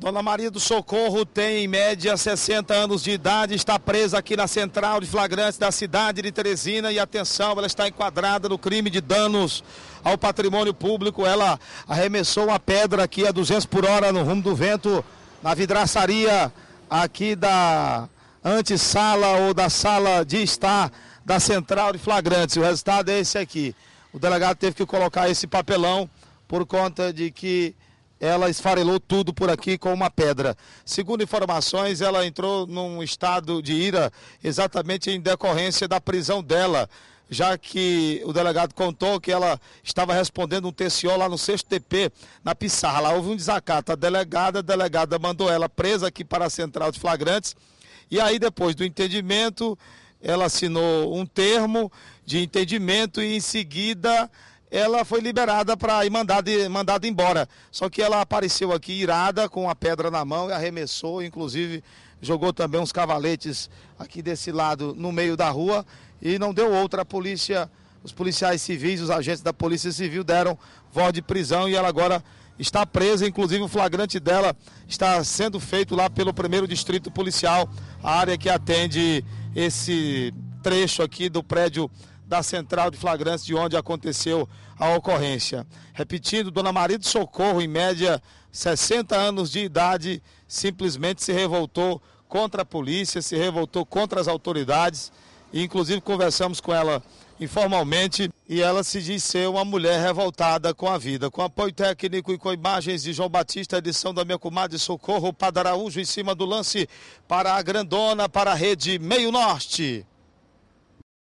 Dona Maria do Socorro tem em média 60 anos de idade, está presa aqui na central de flagrantes da cidade de Teresina e atenção, ela está enquadrada no crime de danos ao patrimônio público. Ela arremessou uma pedra aqui a 200 por hora no rumo do vento na vidraçaria aqui da antessala ou da sala de estar da central de flagrantes. O resultado é esse aqui. O delegado teve que colocar esse papelão por conta de que ela esfarelou tudo por aqui com uma pedra. Segundo informações, ela entrou num estado de ira exatamente em decorrência da prisão dela, já que o delegado contou que ela estava respondendo um TCO lá no sexto TP, na Pissarra. Lá houve um desacato. A delegada, a delegada mandou ela presa aqui para a central de flagrantes. E aí, depois do entendimento, ela assinou um termo de entendimento e em seguida ela foi liberada para ir mandada, mandada embora. Só que ela apareceu aqui irada, com a pedra na mão e arremessou, inclusive jogou também uns cavaletes aqui desse lado no meio da rua e não deu outra. A polícia, os policiais civis, os agentes da Polícia Civil deram voz de prisão e ela agora está presa, inclusive o flagrante dela está sendo feito lá pelo primeiro distrito policial, a área que atende esse trecho aqui do prédio da central de flagrantes de onde aconteceu a ocorrência. Repetindo, Dona Maria de Socorro, em média 60 anos de idade, simplesmente se revoltou contra a polícia, se revoltou contra as autoridades. E, inclusive, conversamos com ela informalmente e ela se diz ser uma mulher revoltada com a vida. Com apoio técnico e com imagens de João Batista, edição da minha comadre Socorro Padaraújo em cima do lance para a grandona, para a rede Meio Norte.